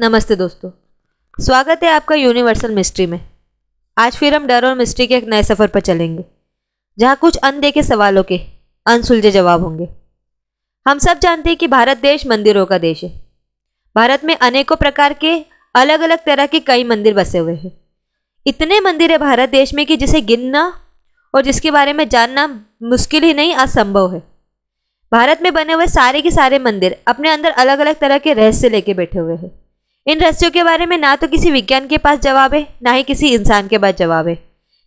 नमस्ते दोस्तों स्वागत है आपका यूनिवर्सल मिस्ट्री में आज फिर हम डर और मिस्ट्री के एक नए सफ़र पर चलेंगे जहाँ कुछ अनदेखे सवालों के अनसुलझे जवाब होंगे हम सब जानते हैं कि भारत देश मंदिरों का देश है भारत में अनेकों प्रकार के अलग अलग तरह के कई मंदिर बसे हुए हैं इतने मंदिर है भारत देश में कि जिसे गिनना और जिसके बारे में जानना मुश्किल ही नहीं असंभव है भारत में बने हुए सारे के सारे मंदिर अपने अंदर अलग अलग तरह के रहस्य लेके बैठे हुए हैं इन रहस्यों के बारे में ना तो किसी विज्ञान के पास जवाब है ना ही किसी इंसान के पास जवाब है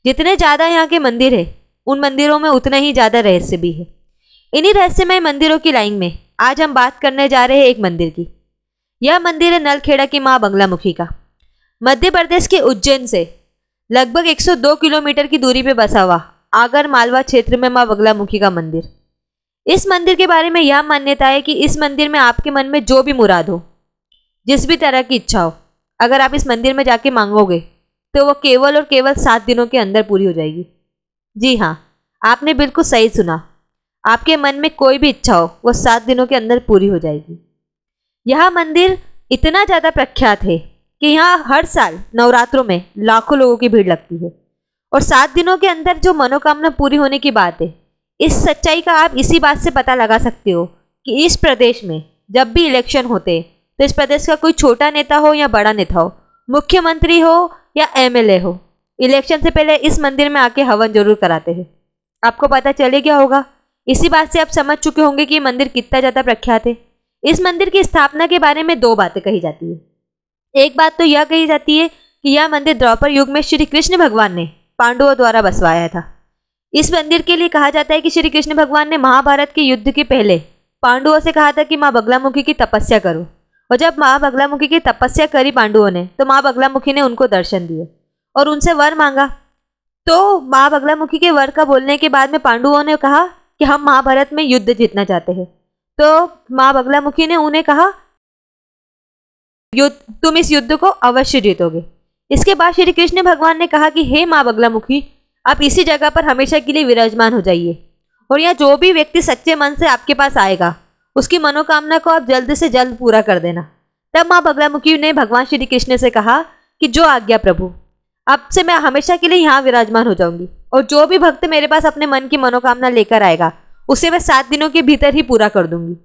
जितने ज़्यादा यहाँ के मंदिर है उन मंदिरों में उतना ही ज़्यादा रहस्य भी है इन्हीं रहस्यमय मंदिरों की लाइन में आज हम बात करने जा रहे हैं एक मंदिर की यह मंदिर है नलखेड़ा की माँ बंगलामुखी का मध्य प्रदेश के उज्जैन से लगभग 102 किलोमीटर की दूरी पर बसा हुआ आगर मालवा क्षेत्र में माँ बंगलामुखी का मंदिर इस मंदिर के बारे में यह मान्यता है कि इस मंदिर में आपके मन में जो भी मुराद हो जिस भी तरह की इच्छा हो अगर आप इस मंदिर में जाके मांगोगे तो वो केवल और केवल सात दिनों के अंदर पूरी हो जाएगी जी हाँ आपने बिल्कुल सही सुना आपके मन में कोई भी इच्छा हो वो सात दिनों के अंदर पूरी हो जाएगी यह मंदिर इतना ज़्यादा प्रख्यात है कि यहाँ हर साल नवरात्रों में लाखों लोगों की भीड़ लगती है और सात दिनों के अंदर जो मनोकामना पूरी होने की बात है इस सच्चाई का आप इसी बात से पता लगा सकते हो कि इस प्रदेश में जब भी इलेक्शन होते तो इस प्रदेश का कोई छोटा नेता हो या बड़ा नेता हो मुख्यमंत्री हो या एमएलए हो इलेक्शन से पहले इस मंदिर में आके हवन जरूर कराते हैं आपको पता चले गया होगा इसी बात से आप समझ चुके होंगे कि मंदिर कितना ज़्यादा प्रख्यात है इस मंदिर की स्थापना के बारे में दो बातें कही जाती है एक बात तो यह कही जाती है कि यह मंदिर द्रौपद युग में श्री कृष्ण भगवान ने पांडवों द्वारा बसवाया था इस मंदिर के लिए कहा जाता है कि श्री कृष्ण भगवान ने महाभारत के युद्ध के पहले पांडुओं से कहा था कि माँ बगलामुखी की तपस्या करो और जब माँ बगलामुखी की तपस्या करी पांडुओं ने तो माँ बगलामुखी ने उनको दर्शन दिए और उनसे वर मांगा तो माँ बगलामुखी के वर का बोलने के बाद में पांडुओं ने कहा कि हम महाभारत में युद्ध जीतना चाहते हैं तो माँ बगलामुखी ने उन्हें कहा युद्ध तुम इस युद्ध को अवश्य जीतोगे इसके बाद श्री कृष्ण भगवान ने कहा कि हे माँ बगलामुखी आप इसी जगह पर हमेशा के लिए विराजमान हो जाइए और यह जो भी व्यक्ति सच्चे मन से आपके पास आएगा उसकी मनोकामना को आप जल्द से जल्द पूरा कर देना तब माँ बगलामुखी ने भगवान श्री कृष्ण से कहा कि जो आज्ञा प्रभु अब से मैं हमेशा के लिए यहाँ विराजमान हो जाऊंगी और जो भी भक्त मेरे पास अपने मन की मनोकामना लेकर आएगा उसे मैं सात दिनों के भीतर ही पूरा कर दूंगी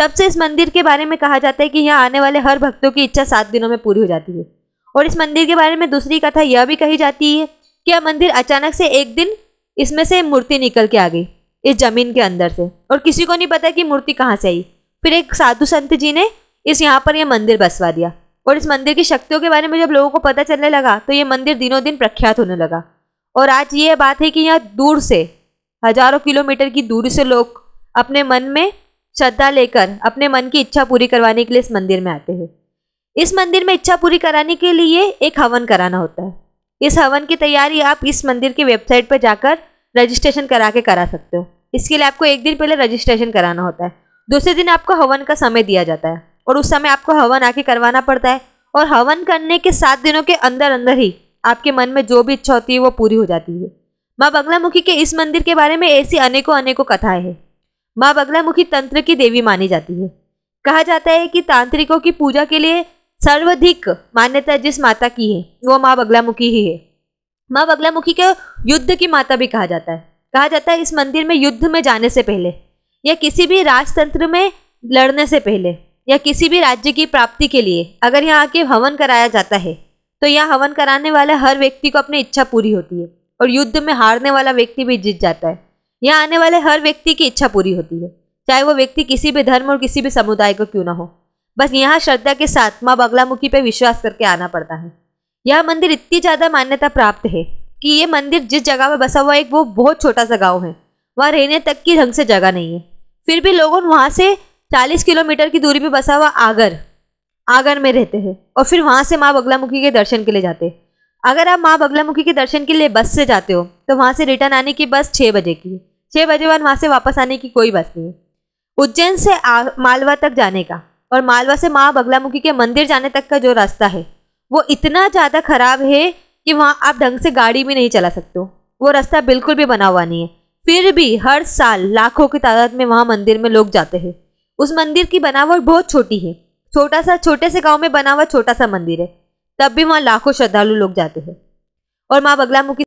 तब से इस मंदिर के बारे में कहा जाता है कि यहाँ आने वाले हर भक्तों की इच्छा सात दिनों में पूरी हो जाती है और इस मंदिर के बारे में दूसरी कथा यह भी कही जाती है कि यह मंदिर अचानक से एक दिन इसमें से मूर्ति निकल के आ गई इस जमीन के अंदर से और किसी को नहीं पता कि मूर्ति कहाँ से आई फिर एक साधु संत जी ने इस यहाँ पर यह मंदिर बसवा दिया और इस मंदिर की शक्तियों के बारे में जब लोगों को पता चलने लगा तो ये मंदिर दिनों दिन प्रख्यात होने लगा और आज ये बात है कि यहाँ दूर से हजारों किलोमीटर की दूरी से लोग अपने मन में श्रद्धा लेकर अपने मन की इच्छा पूरी करवाने के लिए इस मंदिर में आते हैं इस मंदिर में इच्छा पूरी कराने के लिए एक हवन कराना होता है इस हवन की तैयारी आप इस मंदिर की वेबसाइट पर जाकर रजिस्ट्रेशन करा के करा सकते हो इसके लिए आपको एक दिन पहले रजिस्ट्रेशन कराना होता है दूसरे दिन आपको हवन का समय दिया जाता है और उस समय आपको हवन आके करवाना पड़ता है और हवन करने के सात दिनों के अंदर अंदर ही आपके मन में जो भी इच्छा होती है वो पूरी हो जाती है माँ बगलामुखी के इस मंदिर के बारे में ऐसी अनेकों अनेकों कथाएं हैं माँ बगलामुखी तंत्र की देवी मानी जाती है कहा जाता है कि तांत्रिकों की पूजा के लिए सर्वाधिक मान्यता जिस माता की है वो माँ बगलामुखी ही है माँ बगलामुखी को युद्ध की माता भी कहा जाता है कहा जाता है इस मंदिर में युद्ध में जाने से पहले या किसी भी राजतंत्र में लड़ने से पहले या किसी भी राज्य की प्राप्ति के लिए अगर यहाँ आके हवन कराया जाता है तो यहाँ हवन कराने वाले हर व्यक्ति को अपनी इच्छा पूरी होती है और युद्ध में हारने वाला व्यक्ति भी जीत जाता है यहाँ आने वाले हर व्यक्ति की इच्छा पूरी होती है चाहे वो व्यक्ति किसी भी धर्म और किसी भी समुदाय को क्यों ना हो बस यहाँ श्रद्धा के साथ माँ बगलामुखी पर विश्वास करके आना पड़ता है यह मंदिर इतनी ज़्यादा मान्यता प्राप्त है कि ये मंदिर जिस जगह पर बसा हुआ एक वो बहुत छोटा सा गाँव है वहाँ रहने तक की ढंग से जगह नहीं है फिर भी लोगों वहाँ से चालीस किलोमीटर की दूरी पर बसा हुआ आगर आगर में रहते हैं और फिर वहाँ से माँ बगलामुखी के दर्शन के लिए जाते हैं अगर आप माँ बगलामुखी के दर्शन के लिए बस से जाते हो तो वहाँ से रिटर्न आने की बस छः बजे की है छः बजे बाद वहाँ से वापस आने की कोई बस नहीं है उज्जैन से मालवा तक जाने का और मालवा से माँ बगलामुखी के मंदिर जाने तक का जो रास्ता है वो इतना ज़्यादा खराब है कि वहाँ आप ढंग से गाड़ी भी नहीं चला सकते हो वो रास्ता बिल्कुल भी बना हुआ नहीं है फिर भी हर साल लाखों की तादाद में वहाँ मंदिर में लोग जाते हैं उस मंदिर की बनावट बहुत छोटी है छोटा सा छोटे से गांव में बना हुआ छोटा सा मंदिर है तब भी वहाँ लाखों श्रद्धालु लोग जाते हैं और माँ बगलामुखी